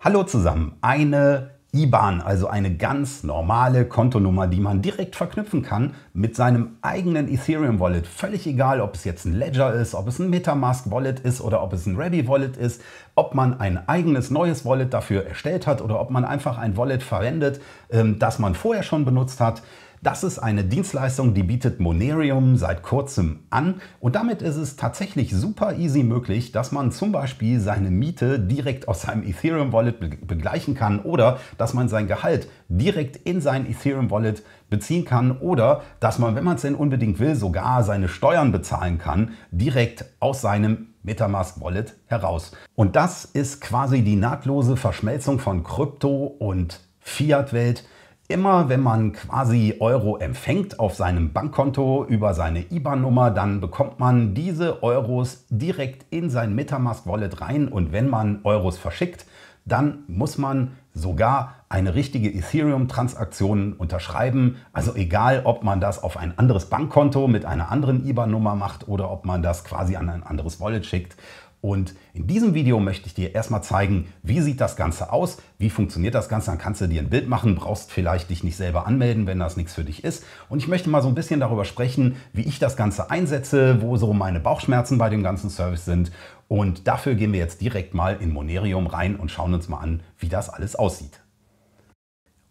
Hallo zusammen, eine IBAN, also eine ganz normale Kontonummer, die man direkt verknüpfen kann mit seinem eigenen Ethereum Wallet. Völlig egal, ob es jetzt ein Ledger ist, ob es ein Metamask Wallet ist oder ob es ein Ready Wallet ist, ob man ein eigenes neues Wallet dafür erstellt hat oder ob man einfach ein Wallet verwendet, ähm, das man vorher schon benutzt hat. Das ist eine Dienstleistung, die bietet Monerium seit kurzem an und damit ist es tatsächlich super easy möglich, dass man zum Beispiel seine Miete direkt aus seinem Ethereum Wallet begleichen kann oder dass man sein Gehalt direkt in sein Ethereum Wallet beziehen kann oder dass man, wenn man es denn unbedingt will, sogar seine Steuern bezahlen kann, direkt aus seinem Metamask Wallet heraus. Und das ist quasi die nahtlose Verschmelzung von Krypto und Fiat-Welt Immer wenn man quasi Euro empfängt auf seinem Bankkonto über seine IBAN-Nummer, dann bekommt man diese Euros direkt in sein Metamask-Wallet rein und wenn man Euros verschickt, dann muss man sogar eine richtige Ethereum-Transaktion unterschreiben. Also egal, ob man das auf ein anderes Bankkonto mit einer anderen IBAN-Nummer macht oder ob man das quasi an ein anderes Wallet schickt. Und in diesem Video möchte ich dir erstmal zeigen, wie sieht das Ganze aus, wie funktioniert das Ganze, dann kannst du dir ein Bild machen, brauchst vielleicht dich nicht selber anmelden, wenn das nichts für dich ist. Und ich möchte mal so ein bisschen darüber sprechen, wie ich das Ganze einsetze, wo so meine Bauchschmerzen bei dem ganzen Service sind. Und dafür gehen wir jetzt direkt mal in Monerium rein und schauen uns mal an, wie das alles aussieht.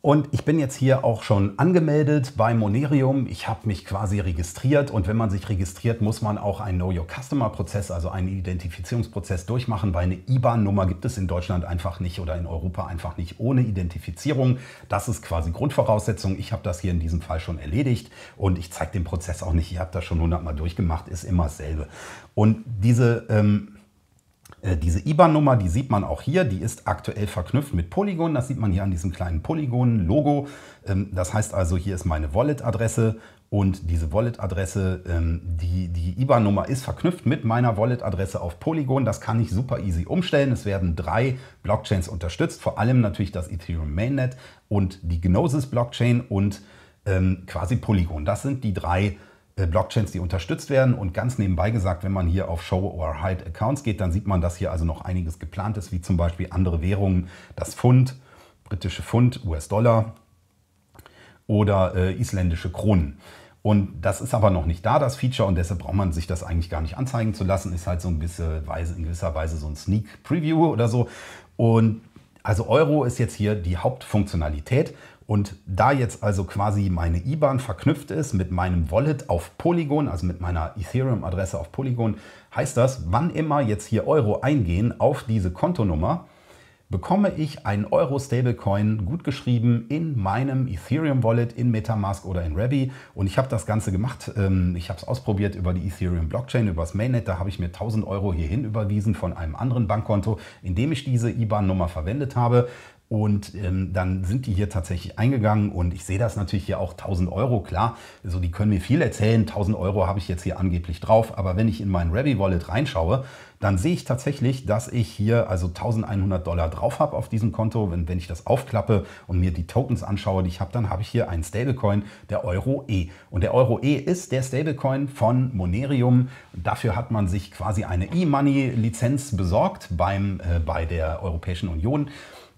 Und ich bin jetzt hier auch schon angemeldet bei Monerium. Ich habe mich quasi registriert und wenn man sich registriert, muss man auch einen Know Your Customer Prozess, also einen Identifizierungsprozess durchmachen, weil eine IBAN-Nummer gibt es in Deutschland einfach nicht oder in Europa einfach nicht ohne Identifizierung. Das ist quasi Grundvoraussetzung. Ich habe das hier in diesem Fall schon erledigt und ich zeige den Prozess auch nicht. Ihr habt das schon hundertmal durchgemacht, ist immer dasselbe. Und diese ähm, äh, diese IBAN-Nummer, die sieht man auch hier, die ist aktuell verknüpft mit Polygon. Das sieht man hier an diesem kleinen Polygon-Logo. Ähm, das heißt also, hier ist meine Wallet-Adresse und diese Wallet-Adresse, ähm, die, die IBAN-Nummer ist verknüpft mit meiner Wallet-Adresse auf Polygon. Das kann ich super easy umstellen. Es werden drei Blockchains unterstützt, vor allem natürlich das Ethereum Mainnet und die Gnosis-Blockchain und ähm, quasi Polygon. Das sind die drei Blockchains. Äh, Blockchains, die unterstützt werden. Und ganz nebenbei gesagt, wenn man hier auf Show or Hide Accounts geht, dann sieht man, dass hier also noch einiges geplant ist, wie zum Beispiel andere Währungen, das Pfund, britische Pfund, US-Dollar oder äh, isländische Kronen. Und das ist aber noch nicht da, das Feature, und deshalb braucht man sich das eigentlich gar nicht anzeigen zu lassen. Ist halt so ein bisschen Weise, in gewisser Weise so ein Sneak Preview oder so. Und also Euro ist jetzt hier die Hauptfunktionalität. Und da jetzt also quasi meine IBAN verknüpft ist mit meinem Wallet auf Polygon, also mit meiner Ethereum-Adresse auf Polygon, heißt das, wann immer jetzt hier Euro eingehen auf diese Kontonummer, bekomme ich einen Euro-Stablecoin gut geschrieben in meinem Ethereum-Wallet, in Metamask oder in Rebi. Und ich habe das Ganze gemacht. Ähm, ich habe es ausprobiert über die Ethereum-Blockchain, über das Mainnet. Da habe ich mir 1000 Euro hierhin überwiesen von einem anderen Bankkonto, in dem ich diese IBAN-Nummer verwendet habe. Und ähm, dann sind die hier tatsächlich eingegangen und ich sehe das natürlich hier auch 1000 Euro, klar. So, also die können mir viel erzählen. 1000 Euro habe ich jetzt hier angeblich drauf. Aber wenn ich in meinen Rabbi Wallet reinschaue, dann sehe ich tatsächlich, dass ich hier also 1100 Dollar drauf habe auf diesem Konto. Wenn, wenn ich das aufklappe und mir die Tokens anschaue, die ich habe, dann habe ich hier einen Stablecoin, der Euro E. Und der Euro E ist der Stablecoin von Monerium. Dafür hat man sich quasi eine E-Money-Lizenz besorgt beim, äh, bei der Europäischen Union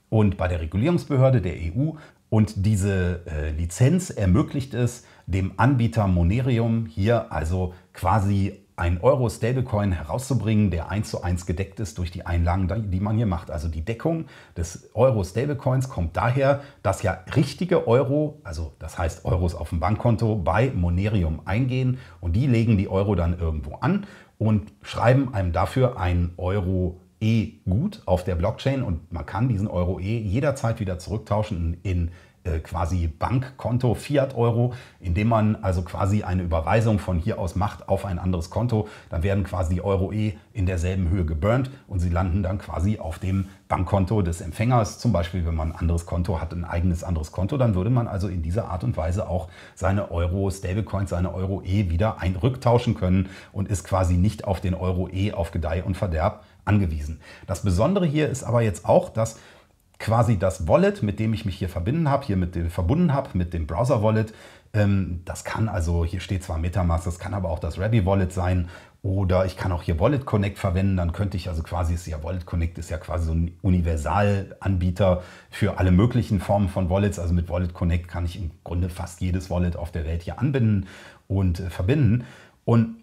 und bei der Regulierungsbehörde der EU. Und diese äh, Lizenz ermöglicht es dem Anbieter Monerium hier also quasi ein Euro-Stablecoin herauszubringen, der eins zu eins gedeckt ist durch die Einlagen, die man hier macht. Also die Deckung des Euro-Stablecoins kommt daher, dass ja richtige Euro, also das heißt Euros auf dem Bankkonto, bei Monerium eingehen und die legen die Euro dann irgendwo an und schreiben einem dafür einen Euro E gut auf der Blockchain und man kann diesen Euro E jederzeit wieder zurücktauschen in, äh, quasi Bankkonto Fiat Euro, indem man also quasi eine Überweisung von hier aus macht auf ein anderes Konto. Dann werden quasi die Euro E in derselben Höhe geburnt und sie landen dann quasi auf dem Bankkonto des Empfängers, zum Beispiel wenn man ein anderes Konto hat, ein eigenes anderes Konto, dann würde man also in dieser Art und Weise auch seine Euro, Stablecoins, seine Euro E wieder ein rücktauschen können und ist quasi nicht auf den Euro E auf Gedeih und Verderb angewiesen. Das Besondere hier ist aber jetzt auch, dass quasi das Wallet, mit dem ich mich hier verbinden habe, hier mit dem verbunden habe, mit dem Browser-Wallet. Ähm, das kann also, hier steht zwar Metamask, das kann aber auch das Ready Wallet sein oder ich kann auch hier Wallet Connect verwenden, dann könnte ich also quasi, ist ja Wallet Connect ist ja quasi so ein Universalanbieter für alle möglichen Formen von Wallets. Also mit Wallet Connect kann ich im Grunde fast jedes Wallet auf der Welt hier anbinden und äh, verbinden. Und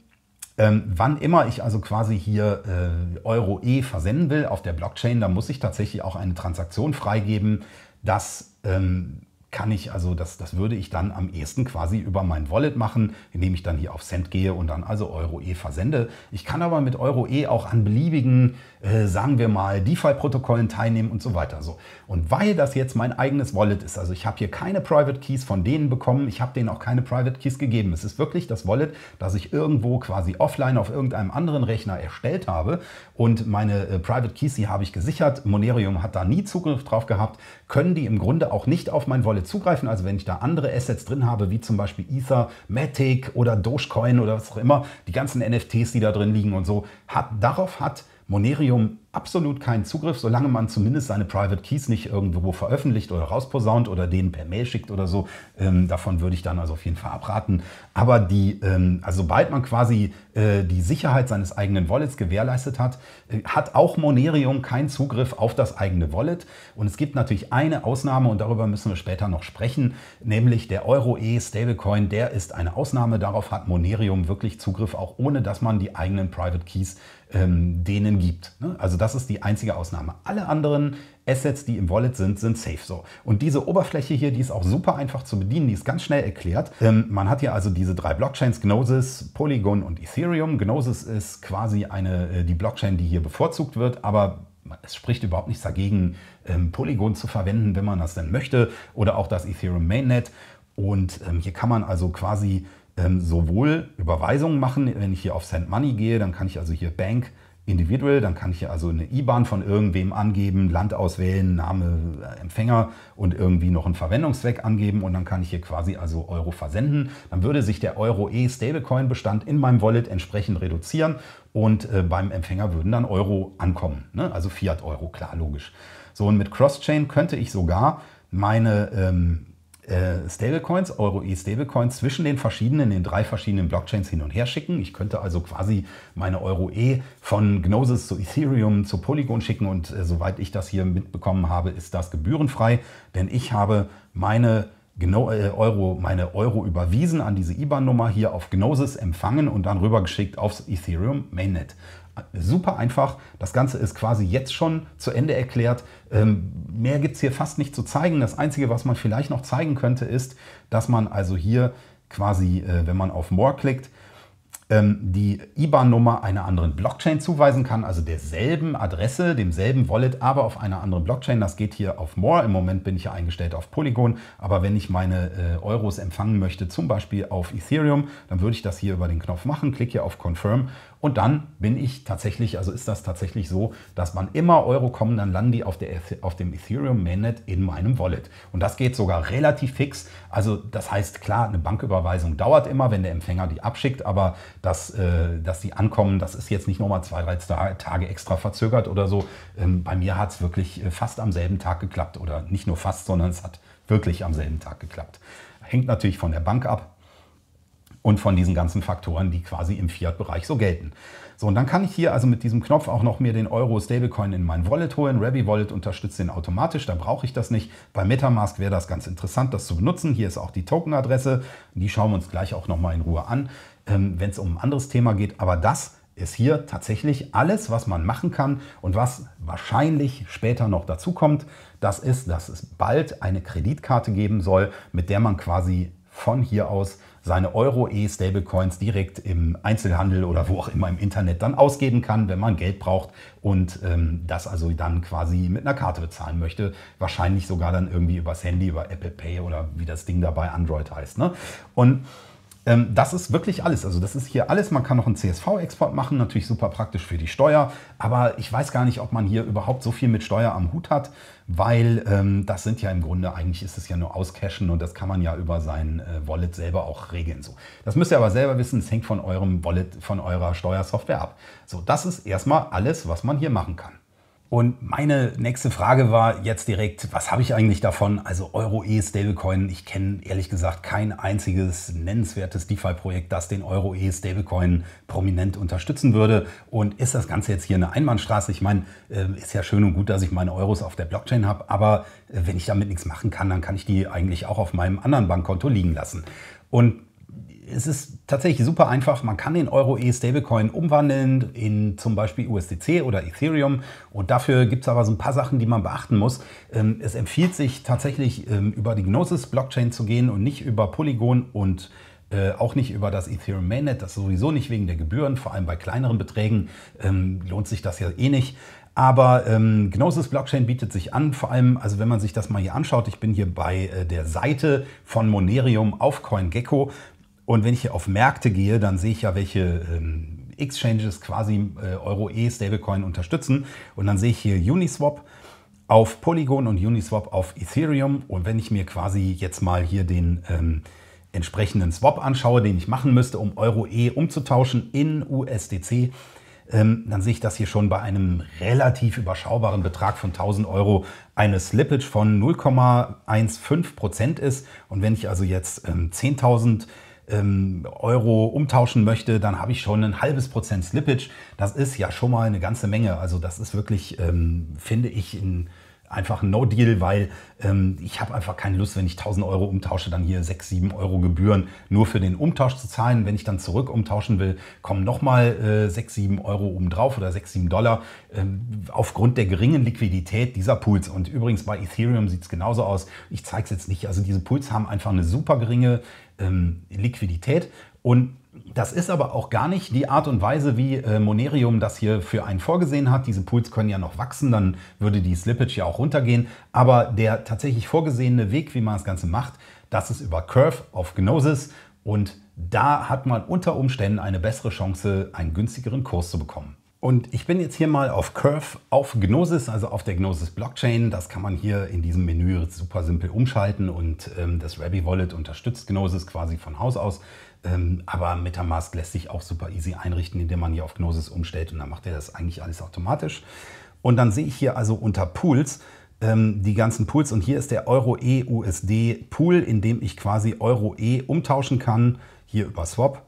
ähm, wann immer ich also quasi hier äh, Euro E versenden will auf der Blockchain, da muss ich tatsächlich auch eine Transaktion freigeben, dass ähm, kann ich, also das, das würde ich dann am ehesten quasi über mein Wallet machen, indem ich dann hier auf Cent gehe und dann also Euro E versende. Ich kann aber mit Euro E auch an beliebigen, äh, sagen wir mal, DeFi-Protokollen teilnehmen und so weiter. So. Und weil das jetzt mein eigenes Wallet ist, also ich habe hier keine Private Keys von denen bekommen, ich habe denen auch keine Private Keys gegeben. Es ist wirklich das Wallet, das ich irgendwo quasi offline auf irgendeinem anderen Rechner erstellt habe und meine äh, Private Keys, die habe ich gesichert. Monerium hat da nie Zugriff drauf gehabt können die im Grunde auch nicht auf mein Wallet zugreifen. Also wenn ich da andere Assets drin habe, wie zum Beispiel Ether, Matic oder Dogecoin oder was auch immer, die ganzen NFTs, die da drin liegen und so, hat, darauf hat Monerium absolut keinen Zugriff, solange man zumindest seine Private Keys nicht irgendwo veröffentlicht oder rausposaunt oder denen per Mail schickt oder so. Ähm, davon würde ich dann also auf jeden Fall abraten. Aber die, ähm, also sobald man quasi äh, die Sicherheit seines eigenen Wallets gewährleistet hat, äh, hat auch Monerium keinen Zugriff auf das eigene Wallet. Und es gibt natürlich eine Ausnahme und darüber müssen wir später noch sprechen, nämlich der Euro-E Stablecoin, der ist eine Ausnahme. Darauf hat Monerium wirklich Zugriff, auch ohne dass man die eigenen Private Keys ähm, denen gibt. Ne? Also das ist die einzige Ausnahme. Alle anderen Assets, die im Wallet sind, sind safe so. Und diese Oberfläche hier, die ist auch super einfach zu bedienen, die ist ganz schnell erklärt. Ähm, man hat hier also diese drei Blockchains, Gnosis, Polygon und Ethereum. Gnosis ist quasi eine, äh, die Blockchain, die hier bevorzugt wird, aber es spricht überhaupt nichts dagegen, ähm, Polygon zu verwenden, wenn man das denn möchte, oder auch das Ethereum Mainnet. Und ähm, hier kann man also quasi ähm, sowohl Überweisungen machen, wenn ich hier auf Send Money gehe, dann kann ich also hier Bank Individual, dann kann ich hier also eine IBAN von irgendwem angeben, Land auswählen, Name, äh, Empfänger und irgendwie noch einen Verwendungszweck angeben und dann kann ich hier quasi also Euro versenden. Dann würde sich der Euro-E-Stablecoin-Bestand in meinem Wallet entsprechend reduzieren und äh, beim Empfänger würden dann Euro ankommen. Ne? Also Fiat-Euro, klar, logisch. So und mit Cross-Chain könnte ich sogar meine ähm, äh, Stablecoins, Euro-E-Stablecoins zwischen den verschiedenen, den drei verschiedenen Blockchains hin und her schicken. Ich könnte also quasi meine Euro-E von Gnosis zu Ethereum zu Polygon schicken und äh, soweit ich das hier mitbekommen habe, ist das gebührenfrei, denn ich habe meine äh, Euro, meine Euro überwiesen an diese IBAN-Nummer hier auf Gnosis empfangen und dann rübergeschickt aufs Ethereum Mainnet super einfach. Das Ganze ist quasi jetzt schon zu Ende erklärt. Ähm, mehr gibt es hier fast nicht zu zeigen. Das Einzige, was man vielleicht noch zeigen könnte, ist, dass man also hier quasi, äh, wenn man auf More klickt, ähm, die IBAN-Nummer einer anderen Blockchain zuweisen kann, also derselben Adresse, demselben Wallet, aber auf einer anderen Blockchain. Das geht hier auf More. Im Moment bin ich ja eingestellt auf Polygon, aber wenn ich meine äh, Euros empfangen möchte, zum Beispiel auf Ethereum, dann würde ich das hier über den Knopf machen, klicke hier auf Confirm und dann bin ich tatsächlich, also ist das tatsächlich so, dass man immer Euro kommen, dann landen die auf, der, auf dem Ethereum Mainnet in meinem Wallet. Und das geht sogar relativ fix. Also das heißt, klar, eine Banküberweisung dauert immer, wenn der Empfänger die abschickt, aber dass, äh, dass die ankommen, das ist jetzt nicht nochmal zwei, drei Tage extra verzögert oder so. Ähm, bei mir hat es wirklich äh, fast am selben Tag geklappt oder nicht nur fast, sondern es hat wirklich am selben Tag geklappt. Hängt natürlich von der Bank ab, und von diesen ganzen Faktoren, die quasi im Fiat-Bereich so gelten. So, und dann kann ich hier also mit diesem Knopf auch noch mir den Euro Stablecoin in mein Wallet holen. Rabi Wallet unterstützt den automatisch, da brauche ich das nicht. Bei Metamask wäre das ganz interessant, das zu benutzen. Hier ist auch die Token-Adresse. Die schauen wir uns gleich auch nochmal in Ruhe an, ähm, wenn es um ein anderes Thema geht. Aber das ist hier tatsächlich alles, was man machen kann und was wahrscheinlich später noch dazu kommt. Das ist, dass es bald eine Kreditkarte geben soll, mit der man quasi von hier aus seine Euro-E-Stablecoins direkt im Einzelhandel oder wo auch immer im Internet dann ausgeben kann, wenn man Geld braucht und ähm, das also dann quasi mit einer Karte bezahlen möchte. Wahrscheinlich sogar dann irgendwie übers Handy, über Apple Pay oder wie das Ding dabei Android heißt. Ne? Und ähm, das ist wirklich alles. Also das ist hier alles. Man kann noch einen CSV-Export machen, natürlich super praktisch für die Steuer. Aber ich weiß gar nicht, ob man hier überhaupt so viel mit Steuer am Hut hat, weil ähm, das sind ja im Grunde, eigentlich ist es ja nur Auscashen und das kann man ja über sein äh, Wallet selber auch regeln. So. Das müsst ihr aber selber wissen, es hängt von eurem Wallet, von eurer Steuersoftware ab. So, das ist erstmal alles, was man hier machen kann. Und meine nächste Frage war jetzt direkt, was habe ich eigentlich davon? Also Euro E Stablecoin, ich kenne ehrlich gesagt kein einziges nennenswertes DeFi-Projekt, das den Euro E Stablecoin prominent unterstützen würde. Und ist das Ganze jetzt hier eine Einbahnstraße? Ich meine, äh, ist ja schön und gut, dass ich meine Euros auf der Blockchain habe, aber äh, wenn ich damit nichts machen kann, dann kann ich die eigentlich auch auf meinem anderen Bankkonto liegen lassen. Und es ist tatsächlich super einfach. Man kann den Euro-E-Stablecoin umwandeln in zum Beispiel USDC oder Ethereum. Und dafür gibt es aber so ein paar Sachen, die man beachten muss. Ähm, es empfiehlt sich tatsächlich, ähm, über die Gnosis-Blockchain zu gehen und nicht über Polygon und äh, auch nicht über das Ethereum Mainnet, das sowieso nicht wegen der Gebühren, vor allem bei kleineren Beträgen ähm, lohnt sich das ja eh nicht. Aber ähm, Gnosis Blockchain bietet sich an, vor allem, also wenn man sich das mal hier anschaut, ich bin hier bei äh, der Seite von Monerium auf CoinGecko und wenn ich hier auf Märkte gehe, dann sehe ich ja, welche ähm, Exchanges quasi äh, Euro-E-Stablecoin unterstützen. Und dann sehe ich hier Uniswap auf Polygon und Uniswap auf Ethereum. Und wenn ich mir quasi jetzt mal hier den ähm, entsprechenden Swap anschaue, den ich machen müsste, um Euro-E umzutauschen in USDC, ähm, dann sehe ich, dass hier schon bei einem relativ überschaubaren Betrag von 1000 Euro eine Slippage von 0,15 Prozent ist. Und wenn ich also jetzt ähm, 10.000 ähm, Euro umtauschen möchte, dann habe ich schon ein halbes Prozent Slippage. Das ist ja schon mal eine ganze Menge. Also das ist wirklich, ähm, finde ich, ein einfach ein No-Deal, weil ähm, ich habe einfach keine Lust, wenn ich 1000 Euro umtausche, dann hier 6, 7 Euro Gebühren nur für den Umtausch zu zahlen. Wenn ich dann zurück umtauschen will, kommen nochmal äh, 6, 7 Euro obendrauf oder 6, 7 Dollar ähm, aufgrund der geringen Liquidität dieser Pools. Und übrigens bei Ethereum sieht es genauso aus. Ich zeige es jetzt nicht. Also diese Pools haben einfach eine super geringe ähm, Liquidität. Und das ist aber auch gar nicht die Art und Weise, wie äh, Monerium das hier für einen vorgesehen hat. Diese Pools können ja noch wachsen, dann würde die Slippage ja auch runtergehen. Aber der tatsächlich vorgesehene Weg, wie man das Ganze macht, das ist über Curve auf Gnosis und da hat man unter Umständen eine bessere Chance, einen günstigeren Kurs zu bekommen. Und ich bin jetzt hier mal auf Curve, auf Gnosis, also auf der Gnosis Blockchain. Das kann man hier in diesem Menü super simpel umschalten und ähm, das Rabby Wallet unterstützt Gnosis quasi von Haus aus. Ähm, aber Metamask lässt sich auch super easy einrichten, indem man hier auf Gnosis umstellt und dann macht er das eigentlich alles automatisch. Und dann sehe ich hier also unter Pools ähm, die ganzen Pools und hier ist der Euro e usd Pool, in dem ich quasi Euro E umtauschen kann, hier über Swap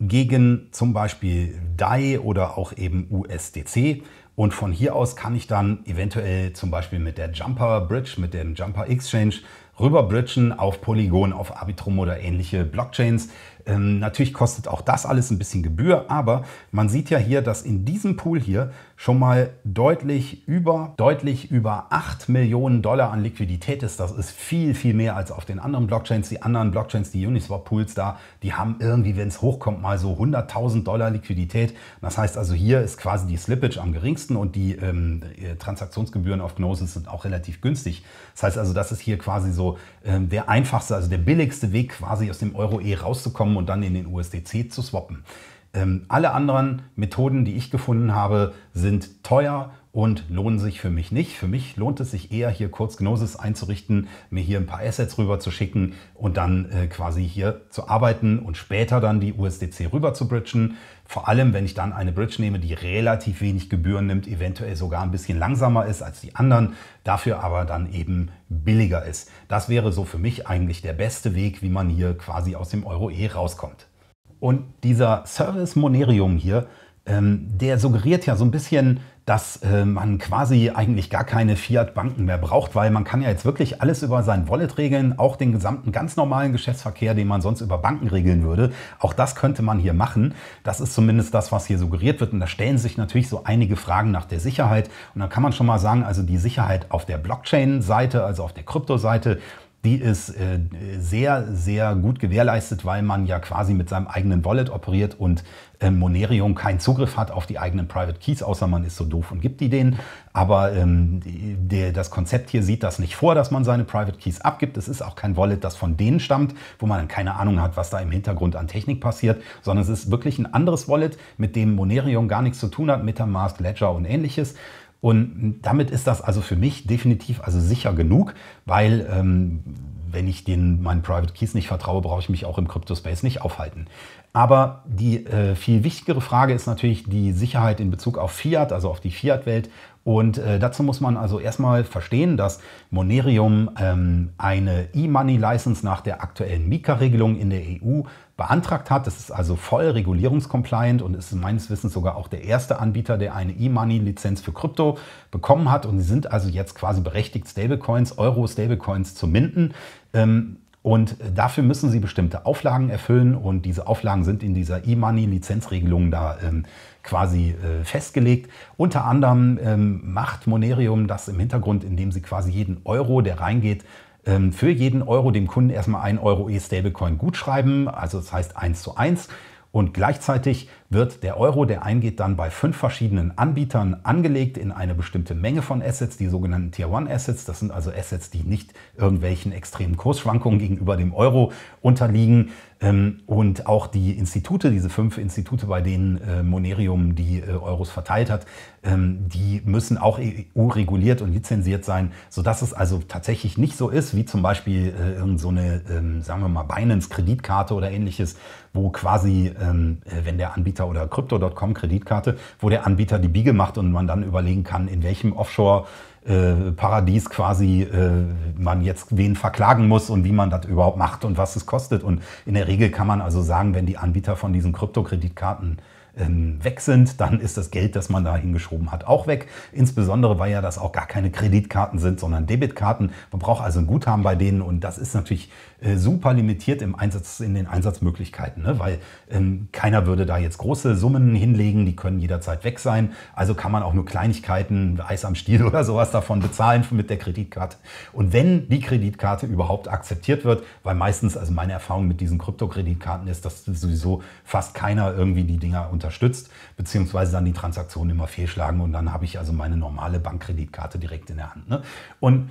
gegen zum Beispiel DAI oder auch eben USDC. Und von hier aus kann ich dann eventuell zum Beispiel mit der Jumper Bridge, mit dem Jumper Exchange rüberbridgen auf Polygon, auf Arbitrum oder ähnliche Blockchains. Ähm, natürlich kostet auch das alles ein bisschen Gebühr, aber man sieht ja hier, dass in diesem Pool hier schon mal deutlich über, deutlich über 8 Millionen Dollar an Liquidität ist. Das ist viel, viel mehr als auf den anderen Blockchains. Die anderen Blockchains, die Uniswap-Pools da, die haben irgendwie, wenn es hochkommt, mal so 100.000 Dollar Liquidität. Das heißt also, hier ist quasi die Slippage am geringsten und die ähm, äh, Transaktionsgebühren auf Gnosis sind auch relativ günstig. Das heißt also, das ist hier quasi so ähm, der einfachste, also der billigste Weg quasi aus dem Euro-E rauszukommen bekommen und dann in den USDC zu swappen. Ähm, alle anderen Methoden, die ich gefunden habe, sind teuer und lohnen sich für mich nicht. Für mich lohnt es sich eher, hier kurz Gnosis einzurichten, mir hier ein paar Assets rüber zu schicken und dann äh, quasi hier zu arbeiten und später dann die USDC rüber zu bridgen. Vor allem, wenn ich dann eine Bridge nehme, die relativ wenig Gebühren nimmt, eventuell sogar ein bisschen langsamer ist als die anderen, dafür aber dann eben billiger ist. Das wäre so für mich eigentlich der beste Weg, wie man hier quasi aus dem Euro-E rauskommt. Und dieser Service Monerium hier, ähm, der suggeriert ja so ein bisschen, dass äh, man quasi eigentlich gar keine Fiat-Banken mehr braucht, weil man kann ja jetzt wirklich alles über sein Wallet regeln, auch den gesamten ganz normalen Geschäftsverkehr, den man sonst über Banken regeln würde. Auch das könnte man hier machen. Das ist zumindest das, was hier suggeriert wird. Und da stellen sich natürlich so einige Fragen nach der Sicherheit. Und dann kann man schon mal sagen, also die Sicherheit auf der Blockchain-Seite, also auf der Krypto-Seite, die ist äh, sehr, sehr gut gewährleistet, weil man ja quasi mit seinem eigenen Wallet operiert und äh, Monerium keinen Zugriff hat auf die eigenen Private Keys, außer man ist so doof und gibt die denen. Aber ähm, die, das Konzept hier sieht das nicht vor, dass man seine Private Keys abgibt. Es ist auch kein Wallet, das von denen stammt, wo man dann keine Ahnung hat, was da im Hintergrund an Technik passiert, sondern es ist wirklich ein anderes Wallet, mit dem Monerium gar nichts zu tun hat, MetaMask, Ledger und ähnliches. Und damit ist das also für mich definitiv also sicher genug, weil ähm, wenn ich den meinen Private Keys nicht vertraue, brauche ich mich auch im Crypto-Space nicht aufhalten. Aber die äh, viel wichtigere Frage ist natürlich die Sicherheit in Bezug auf Fiat, also auf die Fiat-Welt und äh, dazu muss man also erstmal verstehen, dass Monerium ähm, eine E-Money-License nach der aktuellen Mika-Regelung in der EU beantragt hat. Das ist also voll regulierungscompliant und ist meines Wissens sogar auch der erste Anbieter, der eine E-Money-Lizenz für Krypto bekommen hat. Und sie sind also jetzt quasi berechtigt, Stablecoins, Euro-Stablecoins zu minden. Ähm, und dafür müssen sie bestimmte Auflagen erfüllen und diese Auflagen sind in dieser E-Money-Lizenzregelung da ähm, quasi äh, festgelegt. Unter anderem ähm, macht Monerium das im Hintergrund, indem sie quasi jeden Euro, der reingeht, ähm, für jeden Euro dem Kunden erstmal 1 Euro E-Stablecoin gutschreiben, also das heißt 1 zu 1. Und gleichzeitig wird der Euro, der eingeht, dann bei fünf verschiedenen Anbietern angelegt in eine bestimmte Menge von Assets, die sogenannten Tier 1 Assets. Das sind also Assets, die nicht irgendwelchen extremen Kursschwankungen gegenüber dem Euro unterliegen. Ähm, und auch die Institute, diese fünf Institute, bei denen äh, Monerium die äh, Euros verteilt hat, ähm, die müssen auch EU-reguliert und lizenziert sein, sodass es also tatsächlich nicht so ist, wie zum Beispiel äh, irgendeine, so ähm, sagen wir mal, Binance-Kreditkarte oder ähnliches, wo quasi, wenn der Anbieter Anbieter oder Crypto.com Kreditkarte, wo der Anbieter die Biege macht und man dann überlegen kann, in welchem Offshore äh, Paradies quasi äh, man jetzt wen verklagen muss und wie man das überhaupt macht und was es kostet. Und in der Regel kann man also sagen, wenn die Anbieter von diesen Krypto-Kreditkarten ähm, weg sind, dann ist das Geld, das man da hingeschoben hat, auch weg. Insbesondere, weil ja das auch gar keine Kreditkarten sind, sondern Debitkarten. Man braucht also ein Guthaben bei denen und das ist natürlich äh, super limitiert im Einsatz, in den Einsatzmöglichkeiten, ne? weil ähm, keiner würde da jetzt große Summen hinlegen, die können jederzeit weg sein. Also kann man auch nur Kleinigkeiten, Eis am Stiel oder sowas davon bezahlen mit der Kreditkarte. Und wenn die Kreditkarte überhaupt akzeptiert wird, weil meistens, also meine Erfahrung mit diesen Kryptokreditkarten ist, dass sowieso fast keiner irgendwie die Dinger unterstützt, beziehungsweise dann die Transaktionen immer fehlschlagen und dann habe ich also meine normale Bankkreditkarte direkt in der Hand. Ne? Und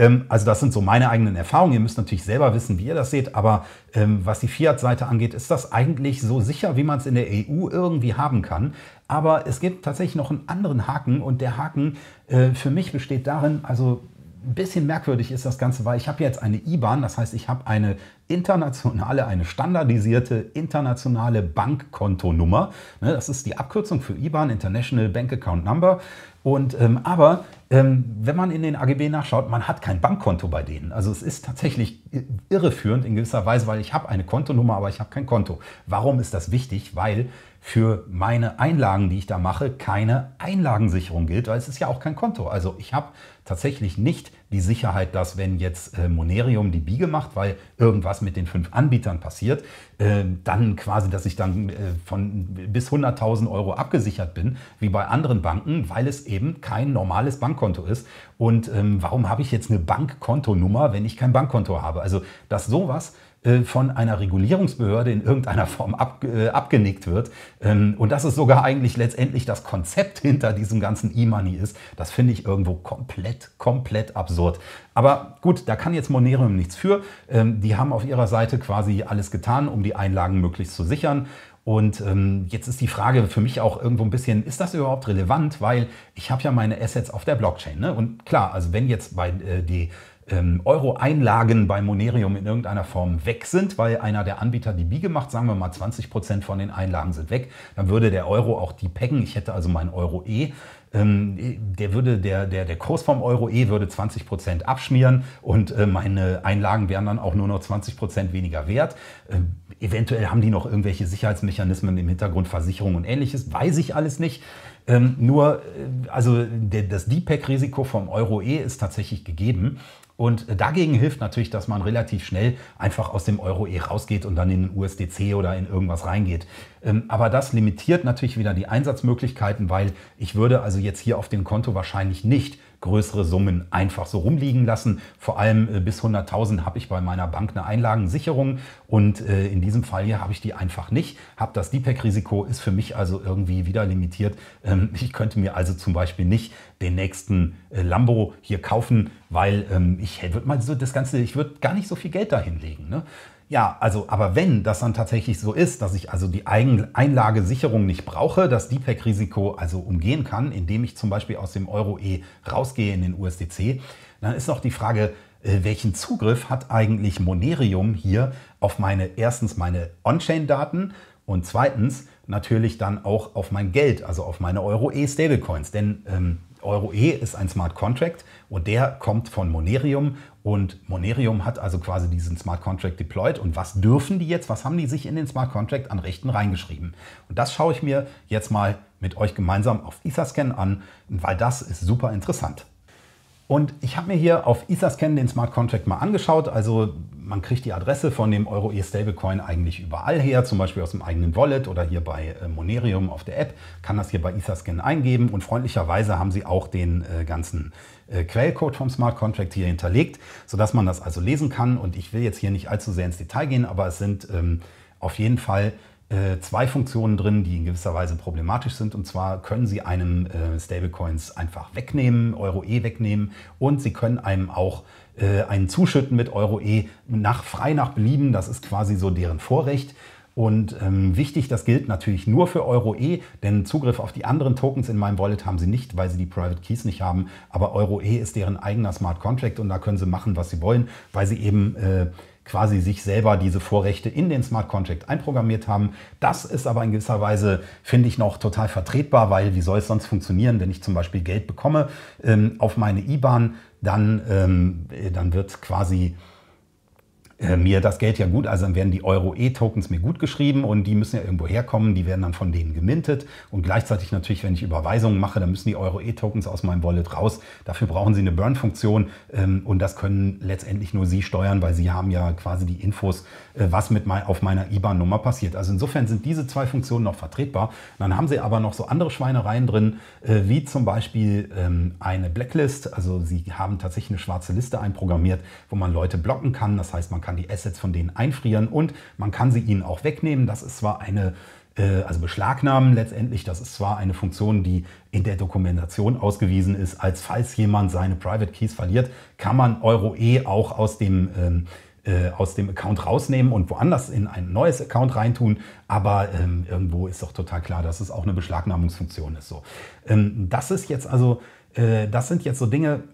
ähm, also das sind so meine eigenen Erfahrungen. Ihr müsst natürlich selber wissen, wie ihr das seht. Aber ähm, was die Fiat-Seite angeht, ist das eigentlich so sicher, wie man es in der EU irgendwie haben kann. Aber es gibt tatsächlich noch einen anderen Haken. Und der Haken äh, für mich besteht darin, also ein bisschen merkwürdig ist das Ganze, weil ich habe jetzt eine IBAN, das heißt, ich habe eine internationale, eine standardisierte internationale Bankkontonummer. Ne, das ist die Abkürzung für IBAN, International Bank Account Number. Und, ähm, aber ähm, wenn man in den AGB nachschaut, man hat kein Bankkonto bei denen. Also es ist tatsächlich irreführend in gewisser Weise, weil ich habe eine Kontonummer, aber ich habe kein Konto. Warum ist das wichtig? Weil für meine Einlagen, die ich da mache, keine Einlagensicherung gilt, weil es ist ja auch kein Konto. Also ich habe tatsächlich nicht die Sicherheit, dass wenn jetzt äh, Monerium die Biege macht, weil irgendwas mit den fünf Anbietern passiert, äh, dann quasi, dass ich dann äh, von bis 100.000 Euro abgesichert bin, wie bei anderen Banken, weil es eben kein normales Bankkonto ist. Und ähm, warum habe ich jetzt eine Bankkontonummer, wenn ich kein Bankkonto habe? Also, dass sowas äh, von einer Regulierungsbehörde in irgendeiner Form ab, äh, abgenickt wird. Ähm, und dass es sogar eigentlich letztendlich das Konzept hinter diesem ganzen E-Money ist, das finde ich irgendwo komplett, komplett absurd. Aber gut, da kann jetzt Monerium nichts für. Ähm, die haben auf ihrer Seite quasi alles getan, um die Einlagen möglichst zu sichern. Und ähm, jetzt ist die Frage für mich auch irgendwo ein bisschen, ist das überhaupt relevant? Weil ich habe ja meine Assets auf der Blockchain. Ne? Und klar, also wenn jetzt bei äh, die ähm, Euro-Einlagen bei Monerium in irgendeiner Form weg sind, weil einer der Anbieter die Biege macht, sagen wir mal 20% von den Einlagen sind weg, dann würde der Euro auch die peggen. Ich hätte also meinen Euro E. Ähm, der, würde, der, der, der Kurs vom Euro E würde 20% abschmieren und äh, meine Einlagen wären dann auch nur noch 20% weniger wert. Ähm, eventuell haben die noch irgendwelche Sicherheitsmechanismen im Hintergrund, Versicherungen und ähnliches, weiß ich alles nicht. Ähm, nur, äh, also der, das DPEC-Risiko vom Euro-E ist tatsächlich gegeben. Und äh, dagegen hilft natürlich, dass man relativ schnell einfach aus dem Euro-E rausgeht und dann in den USDC oder in irgendwas reingeht. Ähm, aber das limitiert natürlich wieder die Einsatzmöglichkeiten, weil ich würde also jetzt hier auf dem Konto wahrscheinlich nicht größere Summen einfach so rumliegen lassen. Vor allem äh, bis 100.000 habe ich bei meiner Bank eine Einlagensicherung und äh, in diesem Fall hier habe ich die einfach nicht. Habe das DPEC-Risiko, ist für mich also irgendwie wieder limitiert. Ähm, ich könnte mir also zum Beispiel nicht den nächsten äh, Lambo hier kaufen, weil ähm, ich würde mal so das Ganze, ich würde gar nicht so viel Geld dahin legen. Ne? Ja, also, aber wenn das dann tatsächlich so ist, dass ich also die Eigen Einlagesicherung nicht brauche, das DPEC-Risiko also umgehen kann, indem ich zum Beispiel aus dem Euro-E rausgehe in den USDC, dann ist noch die Frage, äh, welchen Zugriff hat eigentlich Monerium hier auf meine, erstens meine On-Chain-Daten und zweitens natürlich dann auch auf mein Geld, also auf meine Euro-E-Stablecoins. Denn ähm, Euro-E ist ein Smart Contract und der kommt von Monerium und Monerium hat also quasi diesen Smart Contract deployed. Und was dürfen die jetzt? Was haben die sich in den Smart Contract an Rechten reingeschrieben? Und das schaue ich mir jetzt mal mit euch gemeinsam auf Etherscan an, weil das ist super interessant. Und ich habe mir hier auf Etherscan den Smart Contract mal angeschaut. Also man kriegt die Adresse von dem Euro E Stablecoin eigentlich überall her, zum Beispiel aus dem eigenen Wallet oder hier bei äh, Monerium auf der App, kann das hier bei Etherscan eingeben und freundlicherweise haben sie auch den äh, ganzen äh, Quellcode vom Smart Contract hier hinterlegt, sodass man das also lesen kann. Und ich will jetzt hier nicht allzu sehr ins Detail gehen, aber es sind ähm, auf jeden Fall äh, zwei Funktionen drin, die in gewisser Weise problematisch sind. Und zwar können Sie einem äh, Stablecoins einfach wegnehmen, Euro-E wegnehmen und Sie können einem auch äh, einen zuschütten mit Euro-E nach, frei nach Belieben. Das ist quasi so deren Vorrecht. Und ähm, wichtig, das gilt natürlich nur für Euro-E, denn Zugriff auf die anderen Tokens in meinem Wallet haben sie nicht, weil sie die Private Keys nicht haben. Aber Euro-E ist deren eigener Smart Contract und da können sie machen, was sie wollen, weil sie eben äh, quasi sich selber diese Vorrechte in den Smart Contract einprogrammiert haben. Das ist aber in gewisser Weise, finde ich, noch total vertretbar, weil wie soll es sonst funktionieren, wenn ich zum Beispiel Geld bekomme ähm, auf meine IBAN, dann, ähm, dann wird quasi äh, mir das Geld ja gut, also dann werden die Euro-E-Tokens mir gut geschrieben und die müssen ja irgendwo herkommen, die werden dann von denen gemintet und gleichzeitig natürlich, wenn ich Überweisungen mache, dann müssen die Euro-E-Tokens aus meinem Wallet raus. Dafür brauchen sie eine Burn-Funktion ähm, und das können letztendlich nur sie steuern, weil sie haben ja quasi die Infos, äh, was mit mein, auf meiner IBAN-Nummer passiert. Also insofern sind diese zwei Funktionen noch vertretbar. dann haben sie aber noch so andere Schweinereien drin, äh, wie zum Beispiel ähm, eine Blacklist. Also sie haben tatsächlich eine schwarze Liste einprogrammiert, wo man Leute blocken kann. Das heißt, man kann kann die Assets von denen einfrieren und man kann sie ihnen auch wegnehmen. Das ist zwar eine äh, also beschlagnahmen letztendlich. Das ist zwar eine Funktion, die in der Dokumentation ausgewiesen ist, als falls jemand seine Private Keys verliert, kann man Euro E auch aus dem, ähm, äh, aus dem Account rausnehmen und woanders in ein neues Account reintun. Aber ähm, irgendwo ist doch total klar, dass es auch eine Beschlagnahmungsfunktion ist. So. Ähm, das ist jetzt also, äh, das sind jetzt so Dinge,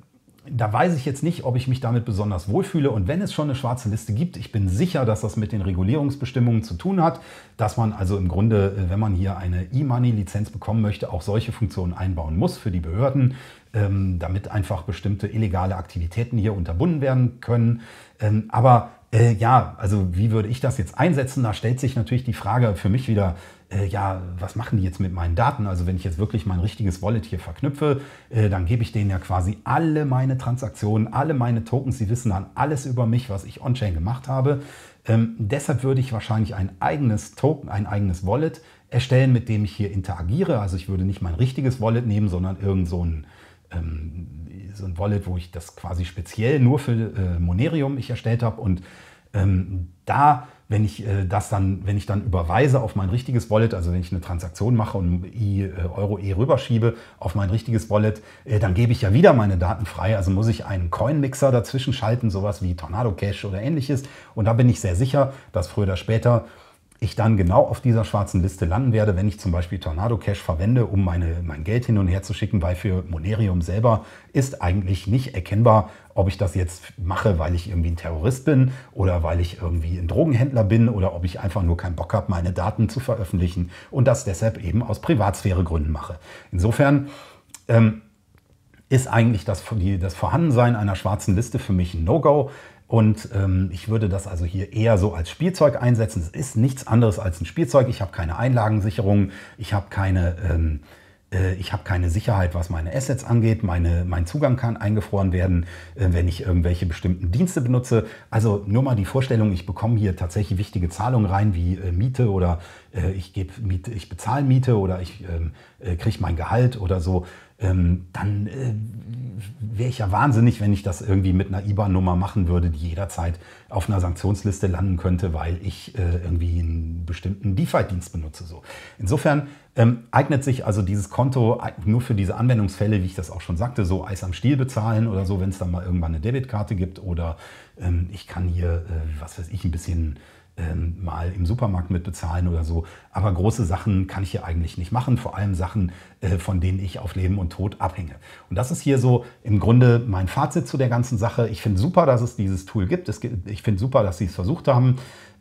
da weiß ich jetzt nicht, ob ich mich damit besonders wohlfühle. Und wenn es schon eine schwarze Liste gibt, ich bin sicher, dass das mit den Regulierungsbestimmungen zu tun hat, dass man also im Grunde, äh, wenn man hier eine E-Money-Lizenz bekommen möchte, auch solche Funktionen einbauen muss für die Behörden, ähm, damit einfach bestimmte illegale Aktivitäten hier unterbunden werden können. Ähm, aber äh, ja, also wie würde ich das jetzt einsetzen? Da stellt sich natürlich die Frage für mich wieder, äh, ja, was machen die jetzt mit meinen Daten? Also wenn ich jetzt wirklich mein richtiges Wallet hier verknüpfe, äh, dann gebe ich denen ja quasi alle meine Transaktionen, alle meine Tokens. Sie wissen dann alles über mich, was ich on-chain gemacht habe. Ähm, deshalb würde ich wahrscheinlich ein eigenes Token, ein eigenes Wallet erstellen, mit dem ich hier interagiere. Also ich würde nicht mein richtiges Wallet nehmen, sondern irgend so ein ähm, so ein Wallet, wo ich das quasi speziell nur für äh, Monerium ich erstellt habe. Und ähm, da, wenn ich äh, das dann, wenn ich dann überweise auf mein richtiges Wallet, also wenn ich eine Transaktion mache und I, äh, Euro E rüberschiebe auf mein richtiges Wallet, äh, dann gebe ich ja wieder meine Daten frei. Also muss ich einen Coin-Mixer dazwischen schalten, sowas wie Tornado Cash oder ähnliches. Und da bin ich sehr sicher, dass früher oder später ich dann genau auf dieser schwarzen Liste landen werde, wenn ich zum Beispiel Tornado Cash verwende, um meine, mein Geld hin und her zu schicken, weil für Monerium selber ist eigentlich nicht erkennbar, ob ich das jetzt mache, weil ich irgendwie ein Terrorist bin oder weil ich irgendwie ein Drogenhändler bin oder ob ich einfach nur keinen Bock habe, meine Daten zu veröffentlichen und das deshalb eben aus Privatsphäregründen mache. Insofern ähm, ist eigentlich das, das Vorhandensein einer schwarzen Liste für mich ein No-Go. Und ähm, ich würde das also hier eher so als Spielzeug einsetzen. Es ist nichts anderes als ein Spielzeug. Ich habe keine Einlagensicherung, ich habe keine, ähm, äh, ich hab keine Sicherheit, was meine Assets angeht. Meine, mein Zugang kann eingefroren werden, äh, wenn ich irgendwelche bestimmten Dienste benutze. Also nur mal die Vorstellung, ich bekomme hier tatsächlich wichtige Zahlungen rein, wie äh, Miete oder äh, ich, gebe Miete, ich bezahle Miete oder ich ähm, äh, kriege mein Gehalt oder so ähm, dann äh, wäre ich ja wahnsinnig, wenn ich das irgendwie mit einer IBAN-Nummer machen würde, die jederzeit auf einer Sanktionsliste landen könnte, weil ich äh, irgendwie einen bestimmten DeFi-Dienst benutze. So. Insofern ähm, eignet sich also dieses Konto nur für diese Anwendungsfälle, wie ich das auch schon sagte, so Eis am Stiel bezahlen oder so, wenn es dann mal irgendwann eine Debitkarte gibt oder ähm, ich kann hier, äh, was weiß ich, ein bisschen ähm, mal im Supermarkt mit bezahlen oder so. Aber große Sachen kann ich hier eigentlich nicht machen, vor allem Sachen, äh, von denen ich auf Leben und Tod abhänge. Und das ist hier so im Grunde mein Fazit zu der ganzen Sache. Ich finde super, dass es dieses Tool gibt. gibt ich finde super, dass sie es versucht haben.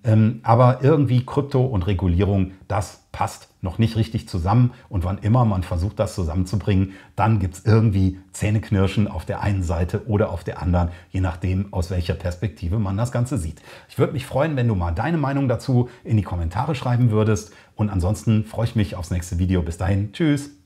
Ähm, aber irgendwie Krypto und Regulierung, das passt noch nicht richtig zusammen. Und wann immer man versucht, das zusammenzubringen, dann gibt es irgendwie Zähneknirschen auf der einen Seite oder auf der anderen, je nachdem, aus welcher Perspektive man das Ganze sieht. Ich würde mich freuen, wenn du mal deine Meinung dazu in die Kommentare schreiben würdest. Und ansonsten freue ich mich aufs nächste Video. Bis dahin, tschüss.